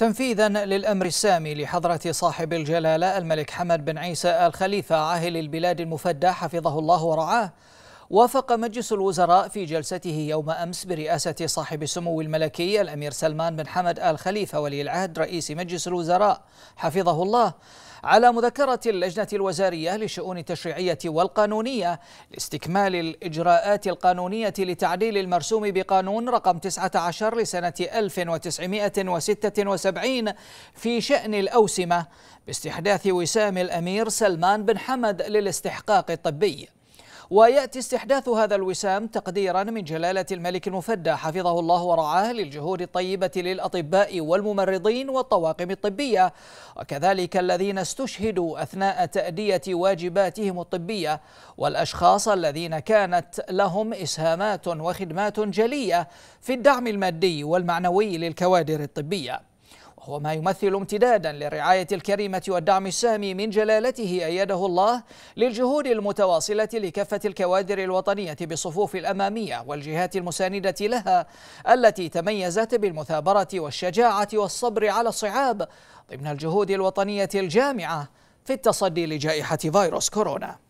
تنفيذا للأمر السامي لحضرة صاحب الجلالة الملك حمد بن عيسى الخليفة عاهل البلاد المفدى حفظه الله ورعاه وافق مجلس الوزراء في جلسته يوم أمس برئاسة صاحب السمو الملكي الأمير سلمان بن حمد آل خليفة ولي العهد رئيس مجلس الوزراء حفظه الله على مذكرة اللجنة الوزارية للشؤون التشريعية والقانونية لاستكمال الإجراءات القانونية لتعديل المرسوم بقانون رقم 19 لسنة 1976 في شأن الأوسمة باستحداث وسام الأمير سلمان بن حمد للاستحقاق الطبي ويأتي استحداث هذا الوسام تقديرا من جلالة الملك المفدى حفظه الله ورعاه للجهود الطيبة للأطباء والممرضين والطواقم الطبية وكذلك الذين استشهدوا أثناء تأدية واجباتهم الطبية والأشخاص الذين كانت لهم إسهامات وخدمات جلية في الدعم المادي والمعنوي للكوادر الطبية وهو ما يمثل امتدادا للرعاية الكريمة والدعم السامي من جلالته أيده الله للجهود المتواصلة لكافة الكوادر الوطنية بالصفوف الأمامية والجهات المساندة لها التي تميزت بالمثابرة والشجاعة والصبر على الصعاب ضمن الجهود الوطنية الجامعة في التصدي لجائحة فيروس كورونا